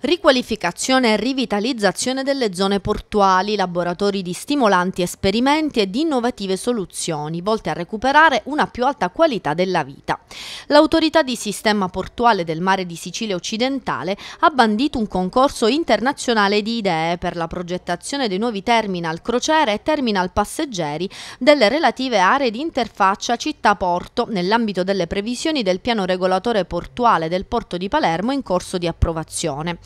Riqualificazione e rivitalizzazione delle zone portuali, laboratori di stimolanti esperimenti e di innovative soluzioni volte a recuperare una più alta qualità della vita. L'autorità di sistema portuale del mare di Sicilia occidentale ha bandito un concorso internazionale di idee per la progettazione dei nuovi terminal crociere e terminal passeggeri delle relative aree di interfaccia città-porto nell'ambito delle previsioni del piano regolatore portuale del porto di Palermo in corso di approvazione.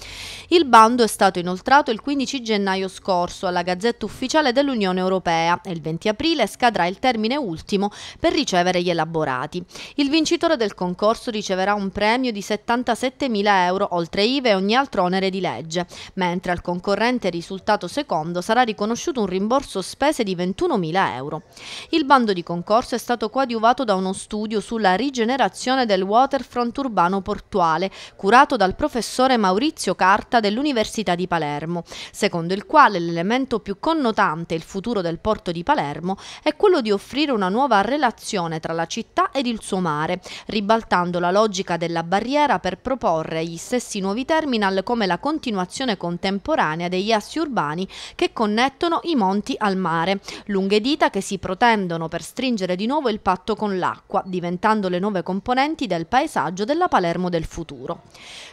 Il bando è stato inoltrato il 15 gennaio scorso alla Gazzetta Ufficiale dell'Unione Europea e il 20 aprile scadrà il termine ultimo per ricevere gli elaborati. Il vincitore del concorso riceverà un premio di 77.000 euro oltre IVE e ogni altro onere di legge, mentre al concorrente risultato secondo sarà riconosciuto un rimborso spese di 21.000 euro. Il bando di concorso è stato coadiuvato da uno studio sulla rigenerazione del waterfront urbano portuale, curato dal professore Maurizio Fabrizio Carta dell'Università di Palermo, secondo il quale l'elemento più connotante il futuro del porto di Palermo è quello di offrire una nuova relazione tra la città ed il suo mare, ribaltando la logica della barriera per proporre gli stessi nuovi terminal come la continuazione contemporanea degli assi urbani che connettono i monti al mare, lunghe dita che si protendono per stringere di nuovo il patto con l'acqua, diventando le nuove componenti del paesaggio della Palermo del futuro.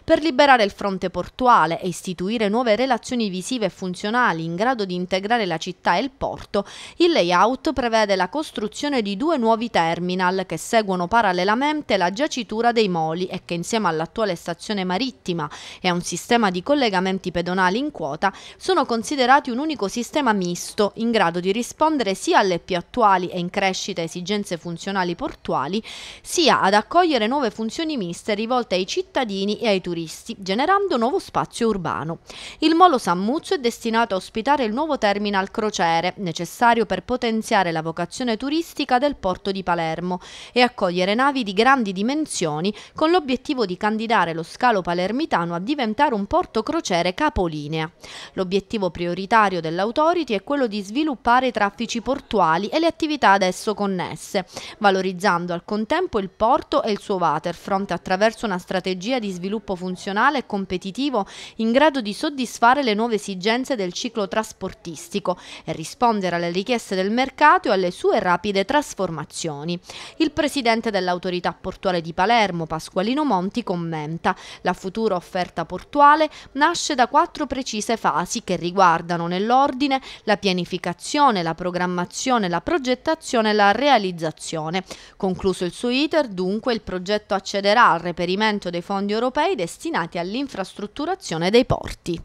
Per liberare il fronte portuale portuale e istituire nuove relazioni visive e funzionali in grado di integrare la città e il porto, il layout prevede la costruzione di due nuovi terminal che seguono parallelamente la giacitura dei moli e che insieme all'attuale stazione marittima e a un sistema di collegamenti pedonali in quota sono considerati un unico sistema misto in grado di rispondere sia alle più attuali e in crescita esigenze funzionali portuali, sia ad accogliere nuove funzioni miste rivolte ai cittadini e ai turisti, generando nuovo nuovo spazio urbano. Il molo San Muzio è destinato a ospitare il nuovo terminal crociere, necessario per potenziare la vocazione turistica del porto di Palermo e accogliere navi di grandi dimensioni con l'obiettivo di candidare lo scalo palermitano a diventare un porto crociere capolinea. L'obiettivo prioritario dell'Autority è quello di sviluppare i traffici portuali e le attività ad esso connesse, valorizzando al contempo il porto e il suo waterfront attraverso una strategia di sviluppo funzionale e competitivo produttivo in grado di soddisfare le nuove esigenze del ciclo trasportistico e rispondere alle richieste del mercato e alle sue rapide trasformazioni. Il presidente dell'autorità portuale di Palermo, Pasqualino Monti, commenta la futura offerta portuale nasce da quattro precise fasi che riguardano nell'ordine la pianificazione, la programmazione, la progettazione e la realizzazione. Concluso il suo iter, dunque, il progetto accederà al reperimento dei fondi europei destinati all'infrastruttura ristrutturazione dei porti.